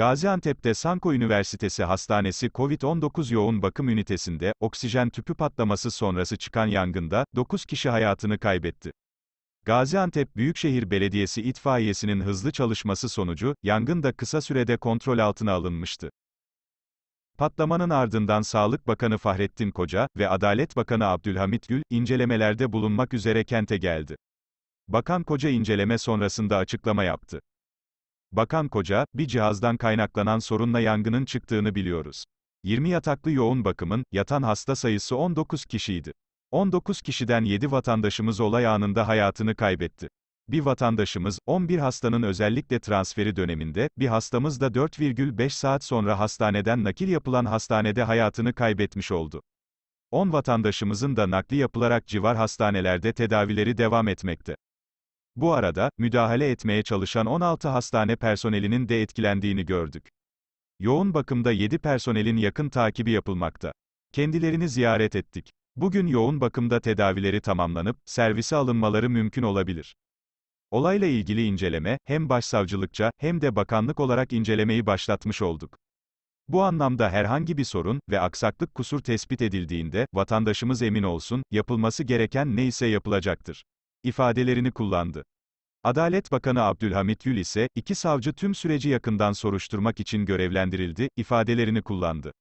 Gaziantep'te Sanko Üniversitesi Hastanesi COVID-19 yoğun bakım ünitesinde oksijen tüpü patlaması sonrası çıkan yangında 9 kişi hayatını kaybetti. Gaziantep Büyükşehir Belediyesi itfaiyesinin hızlı çalışması sonucu yangında kısa sürede kontrol altına alınmıştı. Patlamanın ardından Sağlık Bakanı Fahrettin Koca ve Adalet Bakanı Abdülhamit Gül incelemelerde bulunmak üzere kente geldi. Bakan Koca inceleme sonrasında açıklama yaptı. Bakan Koca, bir cihazdan kaynaklanan sorunla yangının çıktığını biliyoruz. 20 yataklı yoğun bakımın, yatan hasta sayısı 19 kişiydi. 19 kişiden 7 vatandaşımız olay anında hayatını kaybetti. Bir vatandaşımız, 11 hastanın özellikle transferi döneminde, bir hastamız da 4,5 saat sonra hastaneden nakil yapılan hastanede hayatını kaybetmiş oldu. 10 vatandaşımızın da nakli yapılarak civar hastanelerde tedavileri devam etmekte. Bu arada, müdahale etmeye çalışan 16 hastane personelinin de etkilendiğini gördük. Yoğun bakımda 7 personelin yakın takibi yapılmakta. Kendilerini ziyaret ettik. Bugün yoğun bakımda tedavileri tamamlanıp, servise alınmaları mümkün olabilir. Olayla ilgili inceleme, hem başsavcılıkça, hem de bakanlık olarak incelemeyi başlatmış olduk. Bu anlamda herhangi bir sorun ve aksaklık kusur tespit edildiğinde, vatandaşımız emin olsun, yapılması gereken neyse yapılacaktır. ifadelerini kullandı. Adalet Bakanı Abdülhamit Gül ise, iki savcı tüm süreci yakından soruşturmak için görevlendirildi, ifadelerini kullandı.